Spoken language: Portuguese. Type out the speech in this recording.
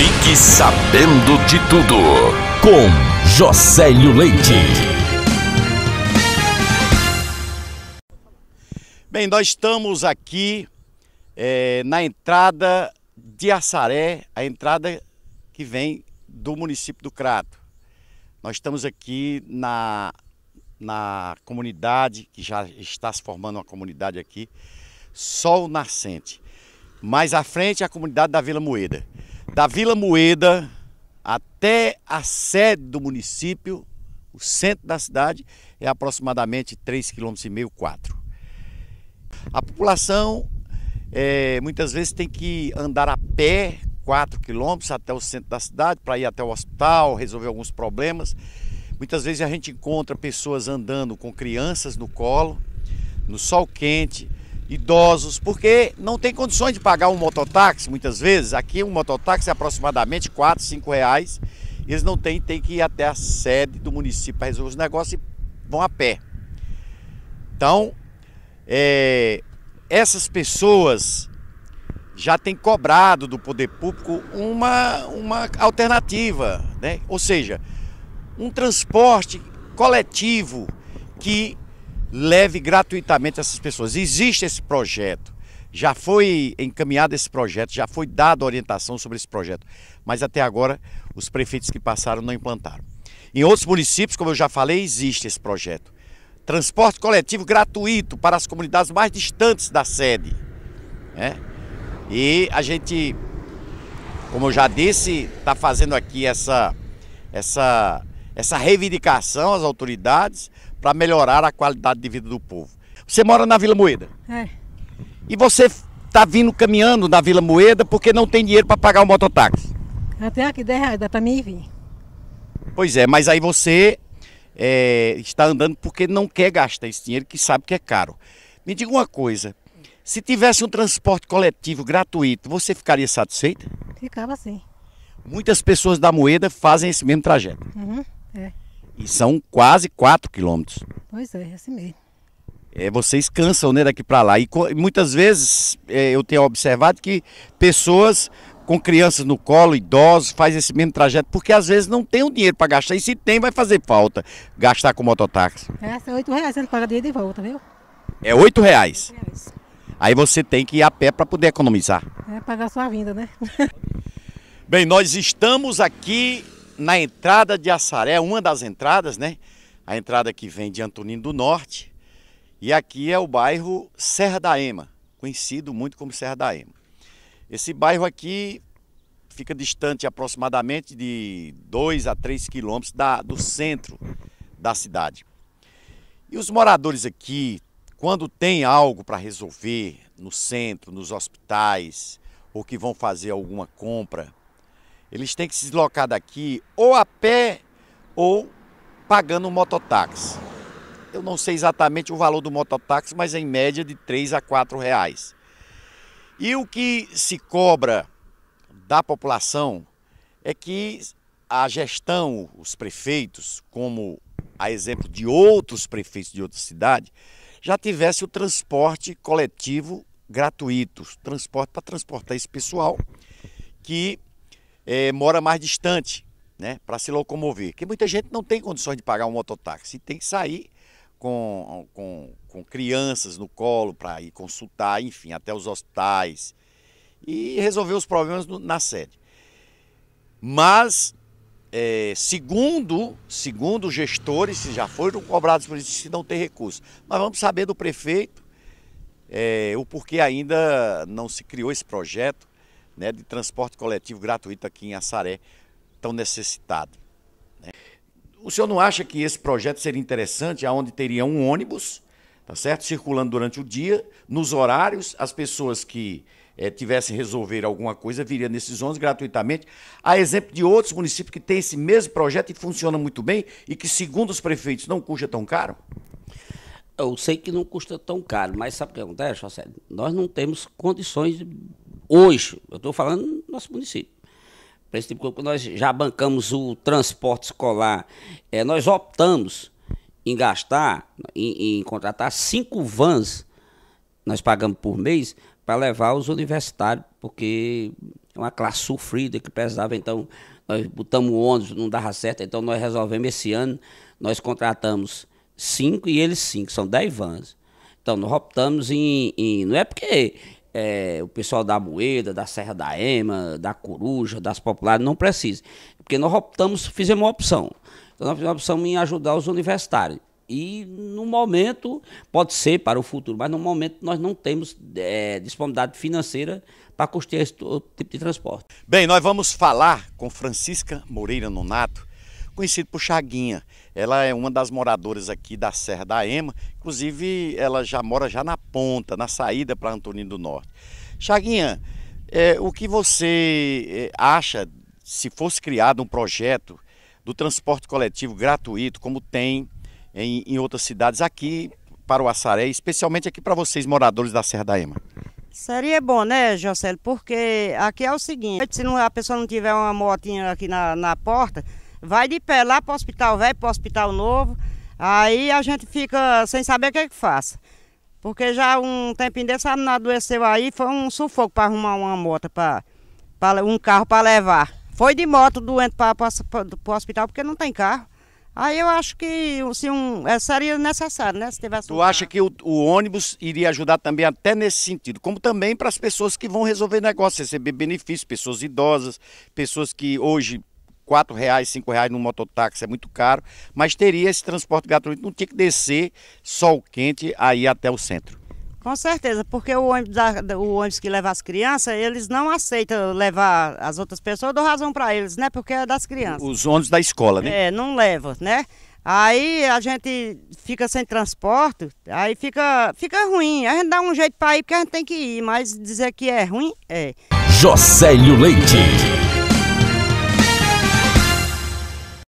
Fique sabendo de tudo com Josélio Leite. Bem, nós estamos aqui é, na entrada de Assaré, a entrada que vem do município do Crato. Nós estamos aqui na, na comunidade, que já está se formando uma comunidade aqui, Sol Nascente. Mais à frente, a comunidade da Vila Moeda. Da Vila Moeda até a sede do município, o centro da cidade, é aproximadamente 3,5 km, 4 A população é, muitas vezes tem que andar a pé 4 quilômetros até o centro da cidade para ir até o hospital, resolver alguns problemas. Muitas vezes a gente encontra pessoas andando com crianças no colo, no sol quente, idosos, porque não tem condições de pagar um mototáxi, muitas vezes. Aqui um mototáxi é aproximadamente 4, 5 reais. Eles não têm, tem que ir até a sede do município para resolver os negócios e vão a pé. Então, é, essas pessoas já têm cobrado do poder público uma, uma alternativa, né? ou seja, um transporte coletivo que leve gratuitamente essas pessoas. Existe esse projeto, já foi encaminhado esse projeto, já foi dada orientação sobre esse projeto, mas até agora os prefeitos que passaram não implantaram. Em outros municípios, como eu já falei, existe esse projeto. Transporte coletivo gratuito para as comunidades mais distantes da sede. Né? E a gente, como eu já disse, está fazendo aqui essa, essa, essa reivindicação às autoridades para melhorar a qualidade de vida do povo. Você mora na Vila Moeda. É. E você está vindo caminhando na Vila Moeda porque não tem dinheiro para pagar o mototáxi. Até aqui 10 reais, dá para mim vir. Pois é, mas aí você é, está andando porque não quer gastar esse dinheiro que sabe que é caro. Me diga uma coisa, se tivesse um transporte coletivo gratuito, você ficaria satisfeita? Ficava sim. Muitas pessoas da Moeda fazem esse mesmo trajeto. Uhum, é. E são quase 4 quilômetros. Pois é, é assim mesmo. É, vocês cansam né, daqui para lá. E muitas vezes é, eu tenho observado que pessoas com crianças no colo, idosos, fazem esse mesmo trajeto, porque às vezes não tem o dinheiro para gastar. E se tem, vai fazer falta gastar com mototáxi. É, são oito reais, você não paga dinheiro de volta, viu? É oito reais. reais. Aí você tem que ir a pé para poder economizar. É, pagar sua vinda, né? Bem, nós estamos aqui na entrada de Assaré, uma das entradas, né? A entrada que vem de Antonino do Norte. E aqui é o bairro Serra da Ema, conhecido muito como Serra da Ema. Esse bairro aqui fica distante aproximadamente de 2 a 3 quilômetros da, do centro da cidade. E os moradores aqui, quando tem algo para resolver no centro, nos hospitais, ou que vão fazer alguma compra, eles têm que se deslocar daqui ou a pé ou pagando um mototáxi. Eu não sei exatamente o valor do mototáxi, mas é em média de 3 a 4 reais. E o que se cobra da população é que a gestão, os prefeitos, como a exemplo de outros prefeitos de outra cidade, já tivesse o transporte coletivo gratuito, transporte para transportar esse pessoal que é, mora mais distante, né, para se locomover. Que muita gente não tem condições de pagar um mototáxi, tem que sair com, com, com crianças no colo para ir consultar, enfim, até os hospitais e resolver os problemas na sede. Mas, é, segundo, segundo gestores, já foram cobrados por isso, se não tem recurso. Mas vamos saber do prefeito é, o porquê ainda não se criou esse projeto né, de transporte coletivo gratuito aqui em Assaré, tão necessitado. Né? O senhor não acha que esse projeto seria interessante, aonde teria um ônibus, tá certo? Circulando durante o dia, nos horários, as pessoas que é, tivessem resolver alguma coisa viria nesses ônibus gratuitamente. A exemplo de outros municípios que têm esse mesmo projeto e funciona muito bem e que, segundo os prefeitos, não custa tão caro? Eu sei que não custa tão caro, mas sabe o que acontece, José? Nós não temos condições hoje, eu estou falando do nosso município. Para esse tipo de coisa, nós já bancamos o transporte escolar, é, nós optamos em gastar, em, em contratar cinco vans, nós pagamos por mês, para levar os universitários, porque é uma classe sofrida que precisava, então nós botamos ônibus, não dava certo, então nós resolvemos esse ano, nós contratamos cinco e eles cinco, são dez vans. Então nós optamos em, em não é porque é, o pessoal da Moeda, da Serra da Ema, da Coruja, das Populares, não precisa. Porque nós optamos, fizemos uma opção. Então nós fizemos uma opção em ajudar os universitários. E no momento, pode ser para o futuro, mas no momento nós não temos é, disponibilidade financeira para custear esse tipo de transporte. Bem, nós vamos falar com Francisca Moreira Nonato, conhecido por Chaguinha. Ela é uma das moradoras aqui da Serra da Ema, inclusive ela já mora já na ponta, na saída para Antonino do Norte. Chaguinha, é, o que você é, acha se fosse criado um projeto do transporte coletivo gratuito, como tem em, em outras cidades aqui para o Açaré, especialmente aqui para vocês moradores da Serra da Ema? Seria bom, né, Jocelyn? Porque aqui é o seguinte, se não, a pessoa não tiver uma motinha aqui na, na porta, Vai de pé lá para o hospital velho, para o hospital novo. Aí a gente fica sem saber o que é que faça. Porque já um tempinho desse a menina adoeceu aí, foi um sufoco para arrumar uma moto, pra, pra um carro para levar. Foi de moto doente para o hospital porque não tem carro. Aí eu acho que um, é, seria necessário, né? Se tivesse um Tu acha que o, o, ônibus iria ajudar também até nesse sentido, como também para as pessoas que vão resolver negócio, receber benefícios, pessoas idosas, pessoas que hoje quatro reais, cinco reais no mototáxi é muito caro, mas teria esse transporte gratuito, não tinha que descer sol quente aí até o centro. Com certeza, porque o ônibus, o ônibus que leva as crianças, eles não aceitam levar as outras pessoas, eu dou razão para eles, né? Porque é das crianças. Os ônibus da escola, né? É, não leva, né? Aí a gente fica sem transporte, aí fica, fica ruim. A gente dá um jeito para ir porque a gente tem que ir, mas dizer que é ruim, é. Jocélio Leite.